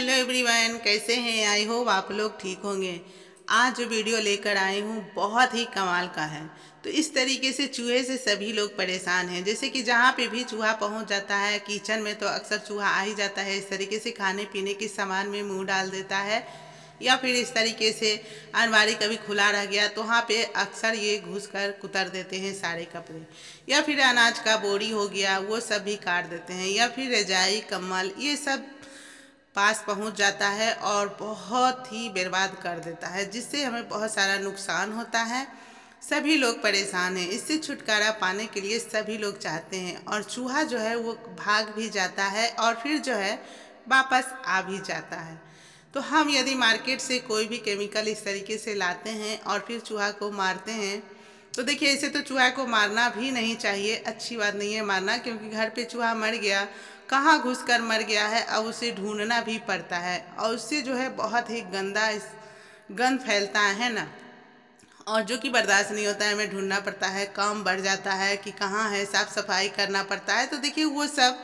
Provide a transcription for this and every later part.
hello everyone कैसे हैं I hope आप लोग ठीक होंगे आज जो वीडियो लेकर आए हूँ बहुत ही कमाल का है तो इस तरीके से चूहे से सभी लोग परेशान हैं जैसे कि जहाँ पे भी चूहा पहुँच जाता है किचन में तो अक्सर चूहा आ ही जाता है इस तरीके से खाने पीने के सामान में मुंह डाल देता है या फिर इस तरीके से अलमारी कभी खुला रह गया तो वहाँ पे अक्सर ये घुस कर कुतर देते हैं सारे कपड़े या फिर अनाज का बोरी हो गया वो सब भी काट देते हैं या फिर रजाई कम्बल ये सब पास पहुंच जाता है और बहुत ही बर्बाद कर देता है जिससे हमें बहुत सारा नुकसान होता है सभी लोग परेशान हैं इससे छुटकारा पाने के लिए सभी लोग चाहते हैं और चूहा जो है वो भाग भी जाता है और फिर जो है वापस आ भी जाता है तो हम यदि मार्केट से कोई भी केमिकल इस तरीके से लाते हैं और फिर चूहा को मारते हैं तो देखिए ऐसे तो चूहा को मारना भी नहीं चाहिए अच्छी बात नहीं है मारना क्योंकि घर पे चूहा मर गया कहाँ घुस कर मर गया है अब उसे ढूंढना भी पड़ता है और उससे जो है बहुत ही गंदा गंद फैलता है ना और जो कि बर्दाश्त नहीं होता है हमें ढूंढना पड़ता है काम बढ़ जाता है कि कहाँ है साफ़ सफाई करना पड़ता है तो देखिए वो सब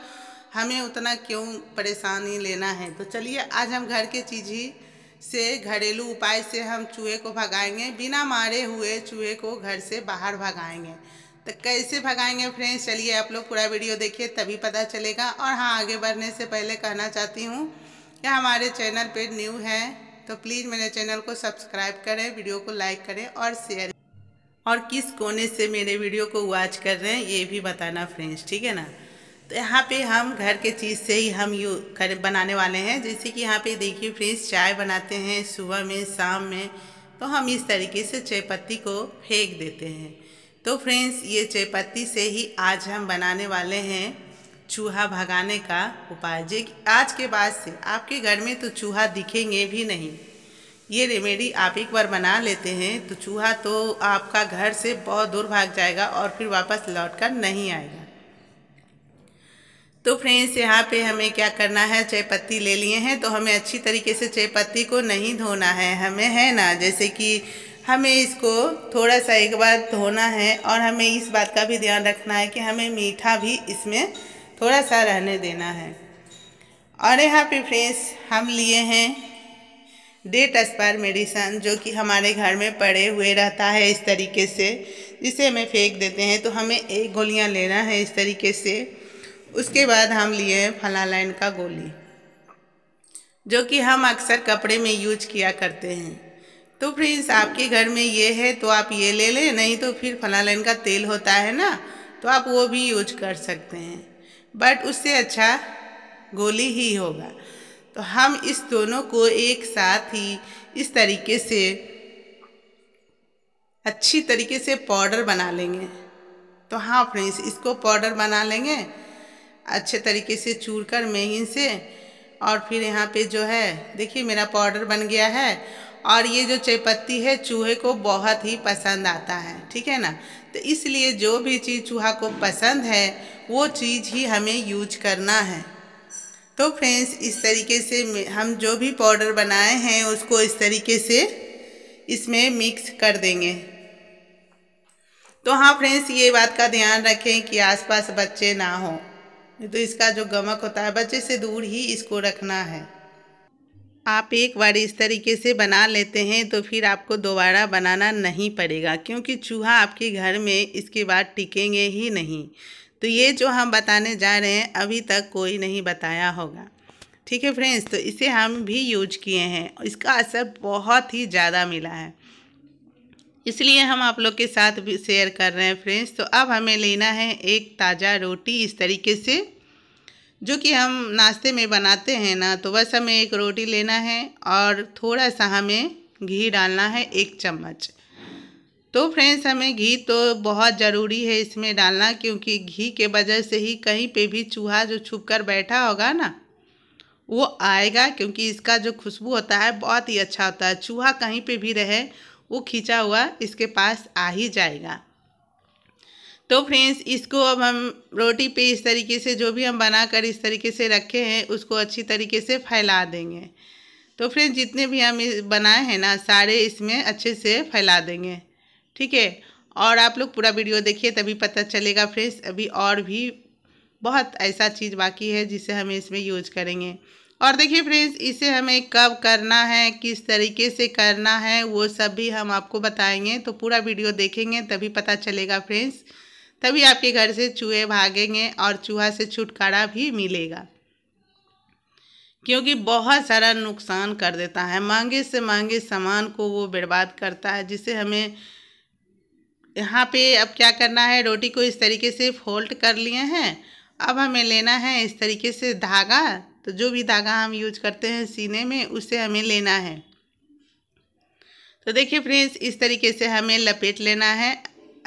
हमें उतना क्यों परेशानी लेना है तो चलिए आज हम घर के चीज़ ही से घरेलू उपाय से हम चूहे को भगाएंगे बिना मारे हुए चूहे को घर से बाहर भगाएंगे तो कैसे भगाएंगे फ्रेंड्स चलिए आप लोग पूरा वीडियो देखिए तभी पता चलेगा और हाँ आगे बढ़ने से पहले कहना चाहती हूँ कि हमारे चैनल पे न्यू है तो प्लीज़ मेरे चैनल को सब्सक्राइब करें वीडियो को लाइक करें और शेयर और किस कोने से मेरे वीडियो को वॉच कर रहे हैं ये भी बताना फ्रेंड्स ठीक है ना तो यहाँ पे हम घर के चीज़ से ही हम यू कर बनाने वाले हैं जैसे कि यहाँ पे देखिए फ्रेंड्स चाय बनाते हैं सुबह में शाम में तो हम इस तरीके से चाय पत्ती को फेंक देते हैं तो फ्रेंड्स ये चयपत्ती से ही आज हम बनाने वाले हैं चूहा भगाने का उपाय जे आज के बाद से आपके घर में तो चूहा दिखेंगे भी नहीं ये रेमेडी आप एक बार बना लेते हैं तो चूहा तो आपका घर से बहुत दूर भाग जाएगा और फिर वापस लौट कर नहीं आएगा तो फ्रेंड्स यहाँ पे हमें क्या करना है चायपत्ती ले लिए हैं तो हमें अच्छी तरीके से चायपत्ती को नहीं धोना है हमें है ना जैसे कि हमें इसको थोड़ा सा एक बार धोना है और हमें इस बात का भी ध्यान रखना है कि हमें मीठा भी इसमें थोड़ा सा रहने देना है और यहाँ पे फ्रेंड्स हम लिए हैं डेट एक्सपायर मेडिसन जो कि हमारे घर में पड़े हुए रहता है इस तरीके से जिसे हमें फेंक देते हैं तो हमें एक गोलियाँ लेना है इस तरीके से उसके बाद हम लिए हैं फलालाइन का गोली जो कि हम अक्सर कपड़े में यूज किया करते हैं तो फ्रेंड्स आपके घर में ये है तो आप ये ले लें नहीं तो फिर फलालन का तेल होता है ना तो आप वो भी यूज कर सकते हैं बट उससे अच्छा गोली ही होगा तो हम इस दोनों को एक साथ ही इस तरीके से अच्छी तरीके से पाउडर बना लेंगे तो हाँ फ्रेंड्स इसको पाउडर बना लेंगे अच्छे तरीके से चूर कर मेहन से और फिर यहाँ पे जो है देखिए मेरा पाउडर बन गया है और ये जो चयपत्ती है चूहे को बहुत ही पसंद आता है ठीक है ना तो इसलिए जो भी चीज़ चूहा को पसंद है वो चीज़ ही हमें यूज करना है तो फ्रेंड्स इस तरीके से हम जो भी पाउडर बनाए हैं उसको इस तरीके से इसमें मिक्स कर देंगे तो हाँ फ्रेंड्स ये बात का ध्यान रखें कि आसपास बच्चे ना हों तो इसका जो गमक होता है बच्चे से दूर ही इसको रखना है आप एक बार इस तरीके से बना लेते हैं तो फिर आपको दोबारा बनाना नहीं पड़ेगा क्योंकि चूहा आपके घर में इसके बाद टिकेंगे ही नहीं तो ये जो हम बताने जा रहे हैं अभी तक कोई नहीं बताया होगा ठीक है फ्रेंड्स तो इसे हम भी यूज किए हैं इसका असर बहुत ही ज़्यादा मिला है इसलिए हम आप लोग के साथ भी शेयर कर रहे हैं फ्रेंड्स तो अब हमें लेना है एक ताज़ा रोटी इस तरीके से जो कि हम नाश्ते में बनाते हैं ना तो बस हमें एक रोटी लेना है और थोड़ा सा हमें घी डालना है एक चम्मच तो फ्रेंड्स हमें घी तो बहुत ज़रूरी है इसमें डालना क्योंकि घी के वजह से ही कहीं पे भी चूहा जो छुप कर बैठा होगा ना वो आएगा क्योंकि इसका जो खुशबू होता है बहुत ही अच्छा होता है चूहा कहीं पे भी रहे वो खींचा हुआ इसके पास आ ही जाएगा तो फ्रेंड्स इसको अब हम रोटी पे इस तरीके से जो भी हम बना कर इस तरीके से रखे हैं उसको अच्छी तरीके से फैला देंगे तो फ्रेंड्स जितने भी हम बनाए हैं ना सारे इसमें अच्छे से फैला देंगे ठीक है और आप लोग पूरा वीडियो देखिए तभी पता चलेगा फ्रेंड्स अभी और भी बहुत ऐसा चीज़ बाकी है जिसे हमें इसमें यूज करेंगे और देखिए फ्रेंड्स इसे हमें कब करना है किस तरीके से करना है वो सब भी हम आपको बताएंगे तो पूरा वीडियो देखेंगे तभी पता चलेगा फ्रेंड्स तभी आपके घर से चूहे भागेंगे और चूहा से छुटकारा भी मिलेगा क्योंकि बहुत सारा नुकसान कर देता है महंगे से महंगे सामान को वो बर्बाद करता है जिससे हमें यहाँ पे अब क्या करना है रोटी को इस तरीके से फोल्ड कर लिए हैं अब हमें लेना है इस तरीके से धागा तो जो भी धागा हम यूज करते हैं सीने में उसे हमें लेना है तो देखिए फ्रेंड्स इस तरीके से हमें लपेट लेना है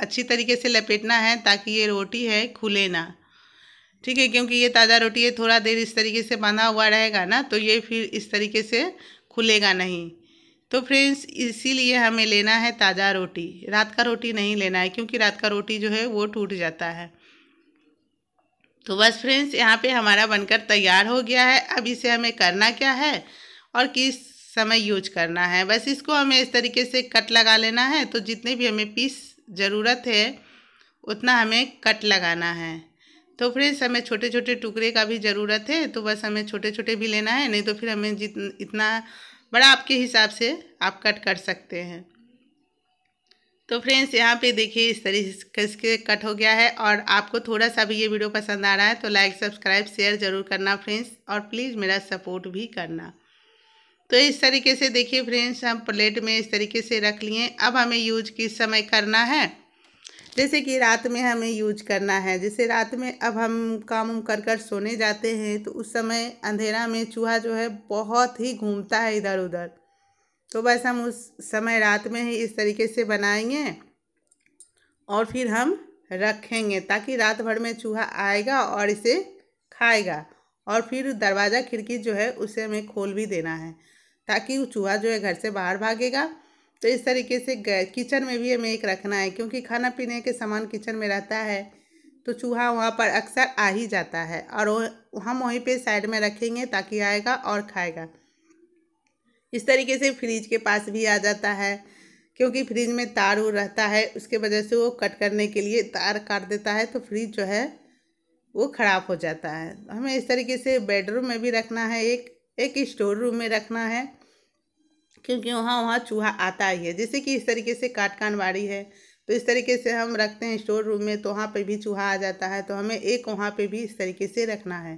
अच्छी तरीके से लपेटना है ताकि ये रोटी है खुले ना ठीक है क्योंकि ये ताज़ा रोटी है थोड़ा देर इस तरीके से बांधा हुआ रहेगा ना तो ये फिर इस तरीके से खुलेगा नहीं तो फ्रेंड्स इसीलिए हमें लेना है ताज़ा रोटी रात का रोटी नहीं लेना है क्योंकि रात का रोटी जो है वो टूट जाता है तो बस फ्रेंड्स यहाँ पे हमारा बनकर तैयार हो गया है अब इसे हमें करना क्या है और किस समय यूज करना है बस इसको हमें इस तरीके से कट लगा लेना है तो जितने भी हमें पीस ज़रूरत है उतना हमें कट लगाना है तो फ्रेंड्स हमें छोटे छोटे टुकड़े का भी ज़रूरत है तो बस हमें छोटे छोटे भी लेना है नहीं तो फिर हमें जित इतना बड़ा आपके हिसाब से आप कट कर सकते हैं तो फ्रेंड्स यहाँ पे देखिए इस तरीके से कट हो गया है और आपको थोड़ा सा भी ये वीडियो पसंद आ रहा है तो लाइक सब्सक्राइब शेयर ज़रूर करना फ्रेंड्स और प्लीज़ मेरा सपोर्ट भी करना तो इस तरीके से देखिए फ्रेंड्स हम प्लेट में इस तरीके से रख लिए अब हमें यूज किस समय करना है जैसे कि रात में हमें यूज करना है जैसे रात में अब हम काम उम कर कर सोने जाते हैं तो उस समय अंधेरा में चूहा जो है बहुत ही घूमता है इधर उधर तो बस हम उस समय रात में ही इस तरीके से बनाएंगे और फिर हम रखेंगे ताकि रात भर में चूहा आएगा और इसे खाएगा और फिर दरवाज़ा खिड़की जो है उसे हमें खोल भी देना है ताकि वो चूहा जो है घर से बाहर भागेगा तो इस तरीके से किचन में भी हमें एक रखना है क्योंकि खाना पीने के सामान किचन में रहता है तो चूहा वहाँ पर अक्सर आ ही जाता है और हम वहीं पे साइड में रखेंगे ताकि आएगा और खाएगा इस तरीके से फ्रिज के पास भी आ जाता है क्योंकि फ्रिज में तार उ रहता है उसके वजह से वो कट करने के लिए तार काट देता है तो फ्रिज जो है वो ख़राब हो जाता है हमें इस तरीके से बेडरूम में भी रखना है एक एक स्टोर रूम में रखना है क्योंकि वहाँ वहाँ चूहा आता ही है जैसे कि इस तरीके से काट कानवाड़ी है तो इस तरीके से हम रखते हैं स्टोर रूम में तो वहाँ पे भी चूहा आ जाता है तो हमें एक वहाँ पे भी इस तरीके से रखना है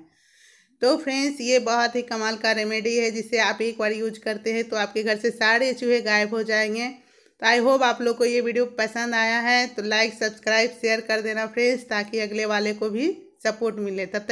तो फ्रेंड्स ये बहुत ही कमाल का रेमेडी है जिसे आप एक बार यूज करते हैं तो आपके घर से सारे चूहे गायब हो जाएंगे तो आई होप आप लोग को ये वीडियो पसंद आया है तो लाइक सब्सक्राइब शेयर कर देना फ्रेंड्स ताकि अगले वाले को भी सपोर्ट मिले तब तक